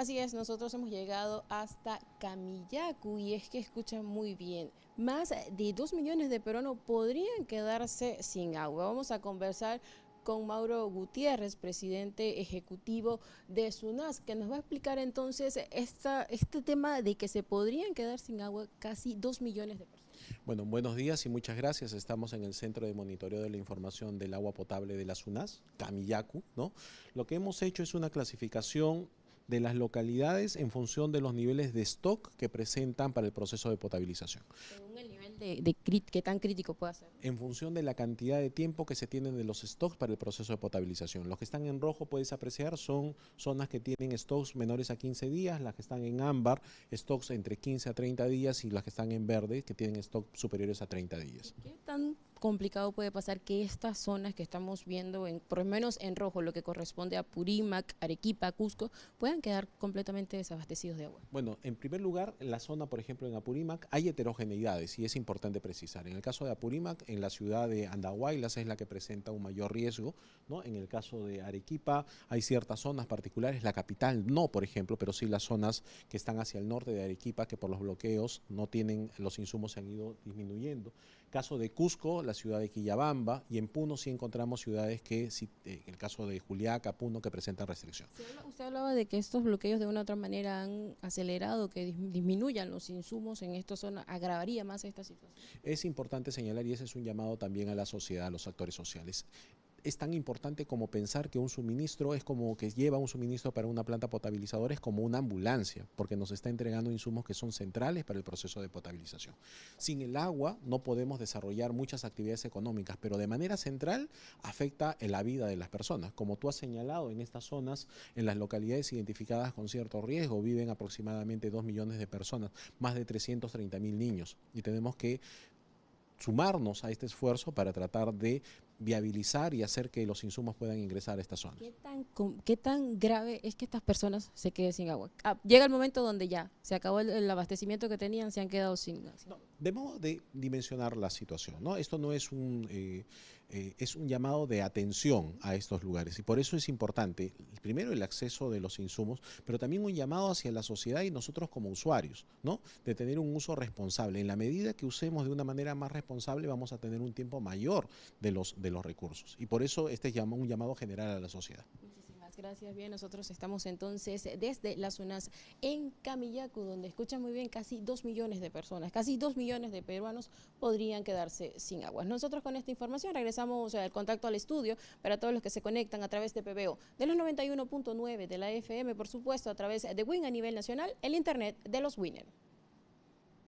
Así es, nosotros hemos llegado hasta Camillacu y es que escuchan muy bien. Más de 2 millones de peruanos podrían quedarse sin agua. Vamos a conversar con Mauro Gutiérrez, presidente ejecutivo de SUNAS, que nos va a explicar entonces esta, este tema de que se podrían quedar sin agua casi 2 millones de personas. Bueno, buenos días y muchas gracias. Estamos en el Centro de Monitoreo de la Información del Agua Potable de la SUNAS, Camillacu, ¿no? Lo que hemos hecho es una clasificación de las localidades en función de los niveles de stock que presentan para el proceso de potabilización. Según el nivel de, qué tan crítico puede ser. En función de la cantidad de tiempo que se tienen de los stocks para el proceso de potabilización. Los que están en rojo puedes apreciar son zonas que tienen stocks menores a 15 días, las que están en ámbar, stocks entre 15 a 30 días y las que están en verde, que tienen stocks superiores a 30 días. ¿Qué complicado puede pasar que estas zonas que estamos viendo, en, por lo menos en rojo, lo que corresponde a Purímac, Arequipa, Cusco, puedan quedar completamente desabastecidos de agua? Bueno, en primer lugar, la zona, por ejemplo, en Apurímac, hay heterogeneidades y es importante precisar. En el caso de Apurímac, en la ciudad de Andahuaylas es la que presenta un mayor riesgo, ¿no? En el caso de Arequipa hay ciertas zonas particulares, la capital no, por ejemplo, pero sí las zonas que están hacia el norte de Arequipa que por los bloqueos no tienen, los insumos se han ido disminuyendo. Caso de Cusco, la ciudad de Quillabamba y en Puno sí encontramos ciudades que, en eh, el caso de Juliaca, Puno, que presentan restricción. Usted hablaba de que estos bloqueos de una u otra manera han acelerado que disminuyan los insumos en esta zona, agravaría más esta situación. Es importante señalar, y ese es un llamado también a la sociedad, a los actores sociales es tan importante como pensar que un suministro es como que lleva un suministro para una planta potabilizadora, es como una ambulancia, porque nos está entregando insumos que son centrales para el proceso de potabilización. Sin el agua no podemos desarrollar muchas actividades económicas, pero de manera central afecta la vida de las personas. Como tú has señalado, en estas zonas, en las localidades identificadas con cierto riesgo, viven aproximadamente 2 millones de personas, más de 330 mil niños, y tenemos que sumarnos a este esfuerzo para tratar de viabilizar y hacer que los insumos puedan ingresar a esta zona. ¿Qué tan, grave es que estas personas se queden sin agua? Ah, llega el momento donde ya se acabó el, abastecimiento que tenían, se han quedado sin. No, debemos de dimensionar la situación, ¿no? Esto no es un eh, eh, es un llamado de atención a estos lugares y por eso es importante, primero el acceso de los insumos, pero también un llamado hacia la sociedad y nosotros como usuarios, ¿no? De tener un uso responsable. En la medida que usemos de una manera más responsable vamos a tener un tiempo mayor de los, de los recursos y por eso este es un llamado general a la sociedad gracias. Bien, nosotros estamos entonces desde las zonas en Camillacu, donde escuchan muy bien casi dos millones de personas, casi dos millones de peruanos podrían quedarse sin agua. Nosotros con esta información regresamos al contacto al estudio para todos los que se conectan a través de PBO, de los 91.9 de la FM, por supuesto, a través de WIN a nivel nacional, el internet de los WINER.